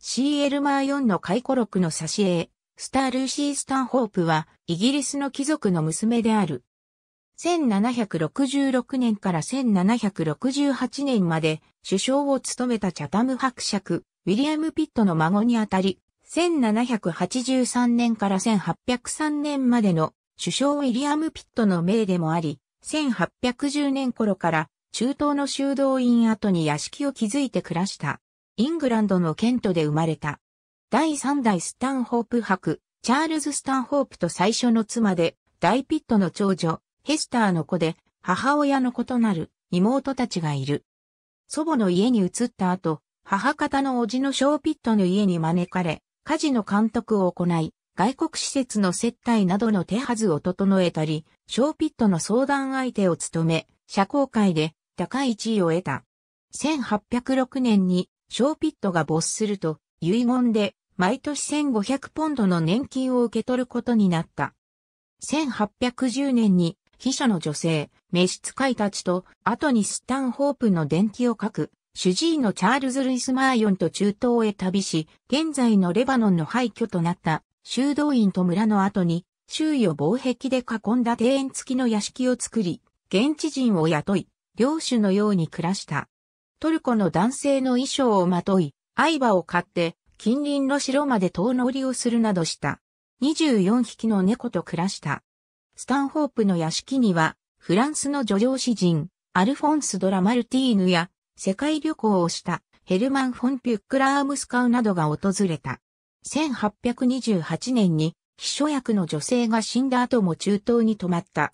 C. l マー4の回顧録の挿絵、スター・ルーシー・スタンホープは、イギリスの貴族の娘である。1766年から1768年まで首相を務めたチャタム伯爵、ウィリアム・ピットの孫にあたり、1783年から1803年までの首相ウィリアム・ピットの命でもあり、1810年頃から中東の修道院跡に屋敷を築いて暮らした。イングランドのケントで生まれた。第3代スタンホープ博、チャールズ・スタンホープと最初の妻で、大ピットの長女、ヘスターの子で、母親の子となる妹たちがいる。祖母の家に移った後、母方の叔父のショーピットの家に招かれ、家事の監督を行い、外国施設の接待などの手はずを整えたり、ショーピットの相談相手を務め、社交界で高い地位を得た。1806年にショーピットが没すると、遺言で毎年1500ポンドの年金を受け取ることになった。1810年に、秘書の女性、召使いたちと、後にスタンホープの伝記を書く、主治医のチャールズ・ルイス・マーヨンと中東へ旅し、現在のレバノンの廃墟となった修道院と村の後に、周囲を防壁で囲んだ庭園付きの屋敷を作り、現地人を雇い、領主のように暮らした。トルコの男性の衣装をまとい、相場を買って近隣の城まで遠乗りをするなどした。24匹の猫と暮らした。スタンホープの屋敷には、フランスの女情詩人、アルフォンス・ドラ・マルティーヌや、世界旅行をしたヘルマン・フォン・ピュックラームスカウなどが訪れた。1828年に、秘書役の女性が死んだ後も中東に泊まった。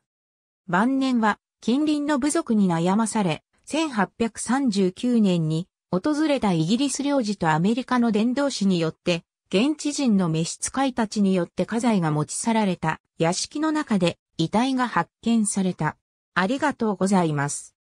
晩年は、近隣の部族に悩まされ、1839年に訪れたイギリス領事とアメリカの伝道師によって、現地人の召使いたちによって家財が持ち去られた屋敷の中で遺体が発見された。ありがとうございます。